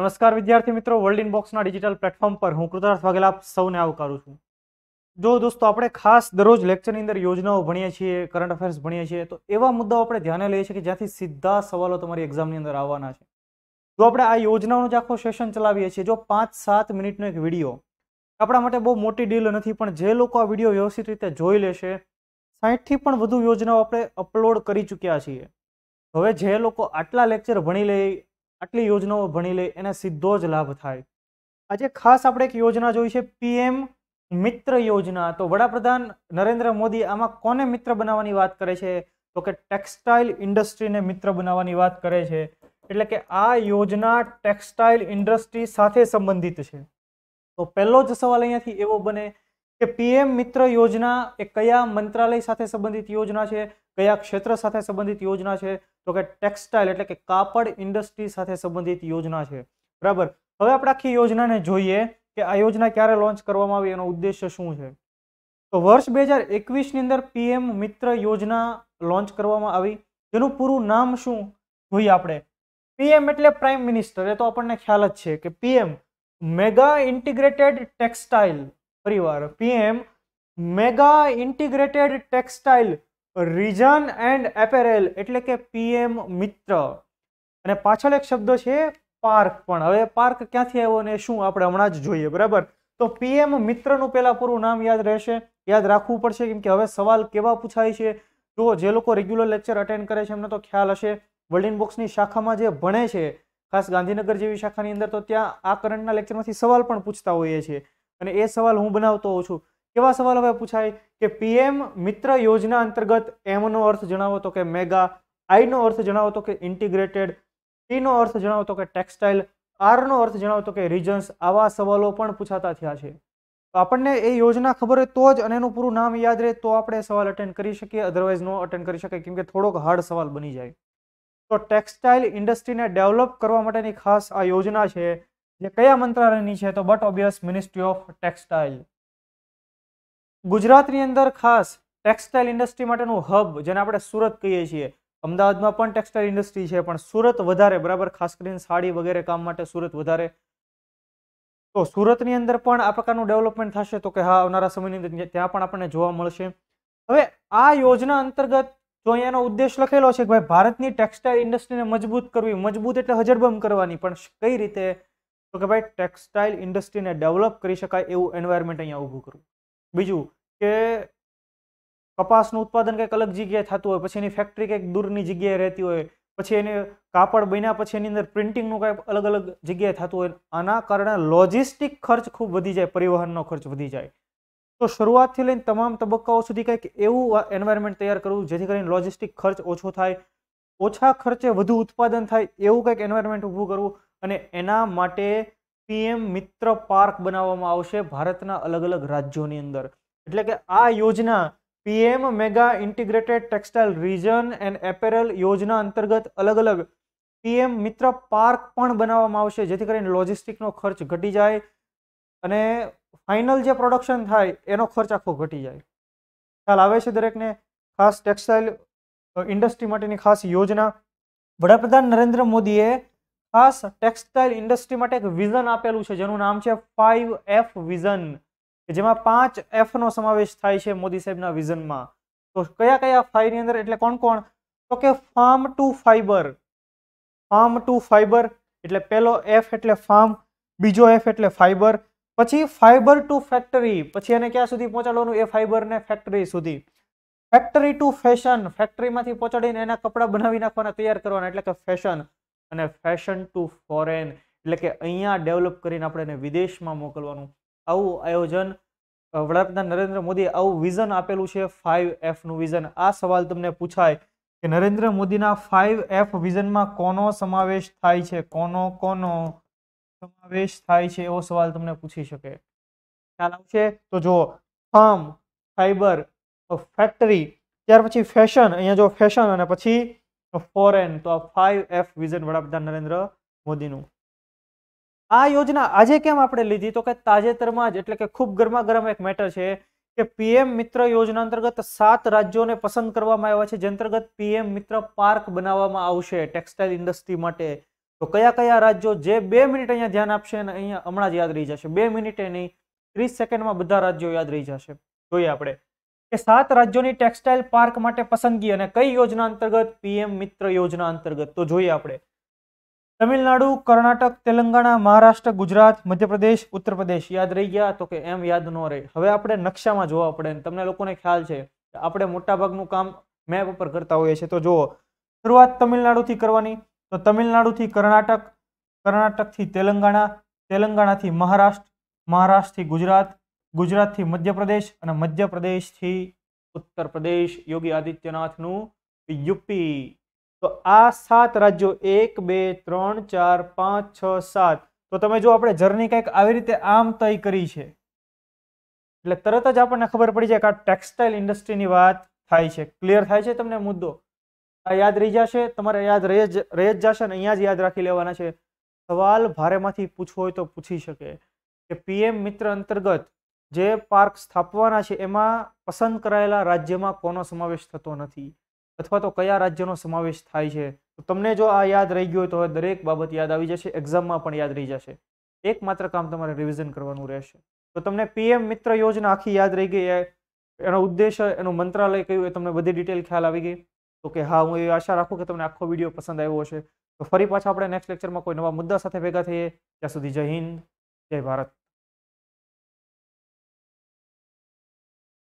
નમસ્કાર વિદ્યાર્થી મિત્રો વર્લ્ડ ઇનબોક્સના ડિજિટલ પ્લેટફોર્મ પર હું કૃતાર્થ વાઘેલા સૌને આવ કરું છું જો દોસ્તો આપણે ખાસ દરરોજ લેક્ચરની અંદર યોજનાઓ ભણીએ છીએ કરંટ અફેર્સ ભણીએ છીએ તો એવા મુદ્દાઓ આપણે ધ્યાને લઈએ છીએ કે જ્યાંથી સીધા સવાલો તમારી એક્ઝામની અંદર આવવાના છે જો આપણે આ યોજનાઓનું જ આખો સેશન ચલાવીએ છીએ જો પાંચ સાત મિનિટનો એક વિડીયો આપણા માટે બહુ મોટી ડીલ નથી પણ જે લોકો આ વિડીયો વ્યવસ્થિત રીતે જોઈ લેશે સાહીઠથી પણ વધુ યોજનાઓ આપણે અપલોડ કરી ચૂક્યા છીએ હવે જે લોકો આટલા લેક્ચર ભણી લે આટલી યોજનાઓ ભણી લે એને સીધો જ લાભ થાય આજે ખાસ આપણે એક યોજના જોઈ છે પીએમ મિત્ર યોજના તો વડાપ્રધાન નરેન્દ્ર મોદી આમાં કોને મિત્ર બનાવવાની વાત કરે છે તો કે ટેક્સટાઇલ ઇન્ડસ્ટ્રીને મિત્ર બનાવવાની વાત કરે છે એટલે કે આ યોજના ટેક્સટાઇલ ઇન્ડસ્ટ્રી સાથે સંબંધિત છે તો પહેલો જ સવાલ અહીંયાથી એવો બને કે પીએમ મિત્ર યોજના એ કયા મંત્રાલય સાથે સંબંધિત યોજના છે કયા ક્ષેત્ર સાથે સંબંધિત યોજના છે તો કે ટેક્સટાઇલ એટલે કે કાપડ ઇન્ડસ્ટ્રી સાથે સંબંધિત યોજના છે બરાબર હવે આપણે આખી યોજનાને જોઈએ કે આ યોજના ક્યારે લોન્ચ કરવામાં આવી એનો ઉદ્દેશ્ય શું છે તો વર્ષ બે હજાર એકવીસની અંદર પીએમ મિત્ર યોજના લોન્ચ કરવામાં આવી જેનું પૂરું નામ શું જોઈએ આપણે પીએમ એટલે પ્રાઇમ મિનિસ્ટર એ તો આપણને ખ્યાલ જ છે કે પીએમ મેગા ઇન્ટિગ્રેટેડ ટેક્સટાઇલ પરિવાર PM mega integrated textile region and apparel એટલે કે પીએમ મિત્ર અને પાછળ એક શબ્દ છે પાર્ક પણ હવે પાર્ક ક્યાંથી આવ્યો ને શું આપણે હમણાં જ જોઈએ બરાબર તો પીએમ મિત્રનું પહેલાં પૂરું નામ યાદ રહેશે યાદ રાખવું પડશે કેમ કે હવે સવાલ કેવા પૂછાય છે જો જે લોકો રેગ્યુલર લેક્ચર અટેન્ડ કરે છે એમને તો ખ્યાલ હશે વર્લ્ડ ઇનબોક્સની શાખામાં જે ભણે છે ખાસ ગાંધીનગર જેવી શાખાની અંદર તો ત્યાં આ કરંટના લેક્ચરમાંથી સવાલ પણ પૂછતા હોઈએ છીએ અને એ સવાલ હું બનાવતો હોઉં છું કેવા સવાલ હવે પૂછાય કે પીએમ મિત્ર યોજના અંતર્ગત એમનો અર્થ જણાવો તો કે મેગા આઈનો અર્થ જણાવો તો કે ઇન્ટિગ્રેટેડ ટીનો અર્થ જણાવો તો કે ટેક્સટાઇલ આરનો અર્થ જણાવો તો કે રિજન્સ આવા સવાલો પણ પૂછાતા થયા છે આપણને એ યોજના ખબર હોય તો જ અને એનું પૂરું નામ યાદ રહે તો આપણે સવાલ અટેન્ડ કરી શકીએ અધરવાઇઝ નો અટેન્ડ કરી શકીએ કેમકે થોડોક હાર્ડ સવાલ બની જાય તો ટેક્સટાઇલ ઇન્ડસ્ટ્રીને ડેવલપ કરવા માટેની ખાસ આ યોજના છે જે કયા મંત્રાલયની છે તો but obvious ministry of textile ગુજરાતની અંદર ખાસ ટેક્સટાઇલ ઇન્ડસ્ટ્રી માટેનું હબ જેને આપણે સુરત કહીએ છીએ અમદાવાદમાં પણ ટેક્સટાઇલ ઇન્ડસ્ટ્રી છે પણ સુરત વધારે બરાબર ખાસ કરીને સાડી વગેરે કામ માટે સુરત વધારે તો સુરતની અંદર પણ આ પ્રકારનું ડેવલપમેન્ટ થશે તો કે હા આવનારા સમયની અંદર ત્યાં પણ આપણને જોવા મળશે હવે આ યોજના અંતર્ગત જો અહીંયાનો ઉદ્દેશ લખેલો છે કે ભાઈ ભારતની ટેક્સટાઇલ ઇન્ડસ્ટ્રીને મજબૂત કરવી મજબૂત એટલે હજરબમ કરવાની પણ કઈ રીતે તો કે ભાઈ ટેક્સટાઇલ ઇન્ડસ્ટ્રીને ડેવલપ કરી શકાય એવું એન્વાયરમેન્ટ અહીંયા ઊભું કરવું બીજું કે કપાસનું ઉત્પાદન કંઈક અલગ જગ્યાએ થતું હોય પછી એની ફેક્ટરી કંઈક દૂરની જગ્યાએ રહેતી હોય પછી એને કાપડ બન્યા પછી એની અંદર પ્રિન્ટિંગનું કંઈક અલગ અલગ જગ્યાએ થતું હોય આના કારણે લોજિસ્ટિક ખર્ચ ખૂબ વધી જાય પરિવહનનો ખર્ચ વધી જાય તો શરૂઆતથી લઈને તમામ તબક્કાઓ સુધી કંઈક એવું એન્વાયરમેન્ટ તૈયાર કરવું જેથી કરીને લોજિસ્ટિક ખર્ચ ઓછો થાય ઓછા ખર્ચે વધુ ઉત્પાદન થાય એવું કંઈક એન્વાયરમેન્ટ ઊભું કરવું અને એના માટે પીએમ મિત્ર પાર્ક બનાવવામાં આવશે ભારતના અલગ અલગ રાજ્યોની અંદર એટલે કે આ યોજના PM mega integrated textile region and apparel યોજના અંતર્ગત અલગ અલગ પીએમ મિત્ર પાર્ક પણ બનાવવામાં આવશે જેથી કરીને લોજિસ્ટિકનો ખર્ચ ઘટી જાય અને ફાઇનલ જે પ્રોડક્શન થાય એનો ખર્ચ આખો ઘટી જાય ખ્યાલ આવે છે દરેકને ખાસ ટેક્સટાઇલ ઇન્ડસ્ટ્રી માટેની ખાસ યોજના વડાપ્રધાન નરેન્દ્ર મોદીએ ખાસ ટેક્સટાઇલ ઇન્ડસ્ટ્રી માટે એક વિઝન આપેલું છે જેનું નામ છે ફાઇવ એફ વિઝન જેમાં પાંચ એફનો સમાવેશ થાય છે મોદી સાહેબના વિઝનમાં તો કયા કયા ફાઈવની અંદર એટલે કોણ કોણ તો કે farm to fibre farm to fibre એટલે પહેલો એફ એટલે ફાર્મ બીજો એફ એટલે ફાઈબર પછી ફાઈબર ટુ ફેક્ટરી પછી એને ક્યાં સુધી પહોંચાડવાનું એ ફાઈબરને ફેક્ટરી સુધી ફેક્ટરી ટુ ફેશન ફેક્ટરીમાંથી પહોંચાડીને એના કપડાં બનાવી નાખવાના તૈયાર કરવાના એટલે કે ફેશન અને ફેશન ટુ ફોરેન એટલે કે અહીંયા ડેવલપ કરીને આપણે એને વિદેશમાં મોકલવાનું આવું આયોજન વડાપ્રધાન નરેન્દ્ર મોદી આવું વિઝન આપેલું છે ફાઇવ એફનું વિઝન આ સવાલ તમને પૂછાય કે નરેન્દ્ર મોદીના ફાઇવ એફ વિઝનમાં કોનો સમાવેશ થાય છે કોનો કોનો સમાવેશ થાય છે એવો સવાલ તમને પૂછી શકે ખ્યાલ આવશે તો જો ફાર્મ ફાઈબર ફેક્ટરી ત્યાર પછી ફેશન અહીંયા જો ફેશન અને પછી ફોરેન તો આ ફાઈવ એફ વિઝન વડાપ્રધાન નરેન્દ્ર મોદીનું આ યોજના આજે કેમ આપણે લીધી તો કે તાજેતરમાં જ એટલે કે ખૂબ ગરમા ગરમ એક મેટર છે કે પીએમ મિત્ર યોજના અંતર્ગત સાત રાજ્યોને પસંદ કરવામાં આવ્યા છે જે અંતર્ગત પીએમ મિત્ર પાર્ક બનાવવામાં આવશે ટેક્સટાઇલ ઇન્ડસ્ટ્રી માટે તો કયા કયા રાજ્યો જે બે મિનિટ અહીંયા ધ્યાન આપશે અને અહીંયા હમણાં જ યાદ રહી જશે બે મિનિટે નહીં ત્રીસ સેકન્ડમાં બધા રાજ્યો યાદ રહી જશે જોઈએ આપણે એ સાત રાજ્યોની ટેક્સટાઇલ પાર્ક માટે પસંદગી અને કઈ યોજના અંતર્ગત પીએમ મિત્ર યોજના અંતર્ગત તો જોઈએ આપણે તમિલનાડુ કર્ણાટક તેલંગાણા મહારાષ્ટ્ર ગુજરાત મધ્યપ્રદેશ ઉત્તર પ્રદેશ યાદ રહી ગયા તો કે એમ યાદ ન રહે હવે આપણે નકશામાં જોવા પડે તમને લોકોને ખ્યાલ છે આપણે મોટાભાગનું કામ મેપ ઉપર કરતા હોઈએ છીએ તો જુઓ શરૂઆત તમિલનાડુથી કરવાની તો તમિલનાડુથી કર્ણાટક કર્ણાટકથી તેલંગાણા તેલંગાણાથી મહારાષ્ટ્ર મહારાષ્ટ્રથી ગુજરાત ગુજરાતથી મધ્યપ્રદેશ અને મધ્યપ્રદેશથી ઉત્તર પ્રદેશ યોગી આદિત્યનાથનું યુપી તો આ સાત રાજ્યો એક બે ત્રણ ચાર પાંચ છ સાત તો તમે જો આપણે જર્ની કંઈક આવી રીતે આમ તય કરી છે એટલે તરત જ આપણને ખબર પડી જાય કે આ ટેક્સટાઇલ ઇન્ડસ્ટ્રીની વાત થાય છે ક્લિયર થાય છે તમને મુદ્દો આ યાદ રહી જશે તમારે યાદ રહી જ રહી જશે અને અહીંયા જ યાદ રાખી લેવાના છે સવાલ ભારેમાંથી પૂછવો હોય તો પૂછી શકે કે પીએમ મિત્ર અંતર્ગત જે પાર્ક સ્થાપવાના છે એમાં પસંદ કરાયેલા રાજ્યમાં કોનો સમાવેશ થતો નથી અથવા તો કયા રાજ્યનો સમાવેશ થાય છે તો તમને જો આ યાદ રહી ગયું હોય તો દરેક બાબત યાદ આવી જશે એક્ઝામમાં પણ યાદ રહી જશે એકમાત્ર કામ તમારે રિવિઝન કરવાનું રહેશે તો તમને પીએમ મિત્ર યોજના આખી યાદ રહી ગઈ એનો ઉદ્દેશ એનું મંત્રાલય કયું એ તમને બધી ડિટેલ ખ્યાલ આવી ગઈ તો કે હા હું એ આશા રાખું કે તમને આખો વિડીયો પસંદ આવ્યો હશે તો ફરી પાછા આપણે નેક્સ્ટ લેક્ચરમાં કોઈ નવા મુદ્દા સાથે ભેગા થઈએ ત્યાં સુધી જય હિન્દ જય ભારત